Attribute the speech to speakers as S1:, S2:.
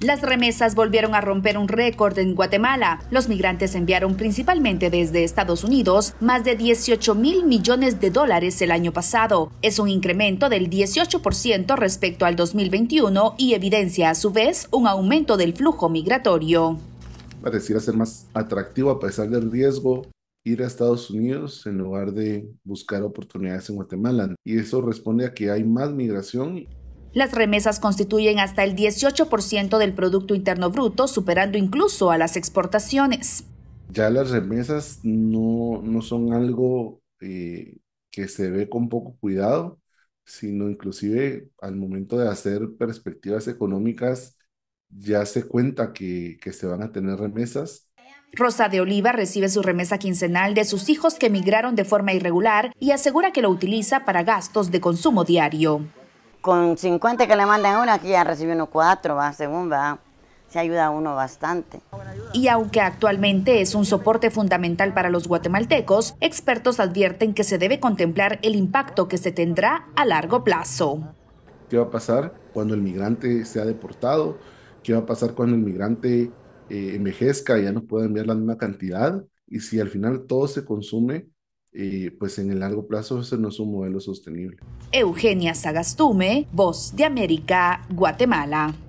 S1: Las remesas volvieron a romper un récord en Guatemala. Los migrantes enviaron principalmente desde Estados Unidos más de 18 mil millones de dólares el año pasado. Es un incremento del 18% respecto al 2021 y evidencia a su vez un aumento del flujo migratorio.
S2: Pareciera ser más atractivo a pesar del riesgo ir a Estados Unidos en lugar de buscar oportunidades en Guatemala. Y eso responde a que hay más migración
S1: las remesas constituyen hasta el 18% del Producto Interno Bruto, superando incluso a las exportaciones.
S2: Ya las remesas no, son algo eh, que se ve con poco cuidado, sino inclusive al momento de hacer perspectivas económicas ya se cuenta que, que se van a tener remesas.
S1: Rosa de Oliva recibe su remesa quincenal de sus hijos que emigraron de forma irregular y asegura que lo utiliza para gastos de consumo diario con 50 que le mandan uno, aquí ya recibe uno cuatro, va, según va. Se ayuda a uno bastante. Y aunque actualmente es un soporte fundamental para los guatemaltecos, expertos advierten que se debe contemplar el impacto que se tendrá a largo plazo.
S2: ¿Qué va a pasar cuando el migrante sea deportado? ¿Qué va a pasar cuando el migrante eh, envejezca y ya no pueda enviar la misma cantidad? Y si al final todo se consume y pues en el largo plazo ese no es un modelo sostenible.
S1: Eugenia Sagastume, Voz de América, Guatemala.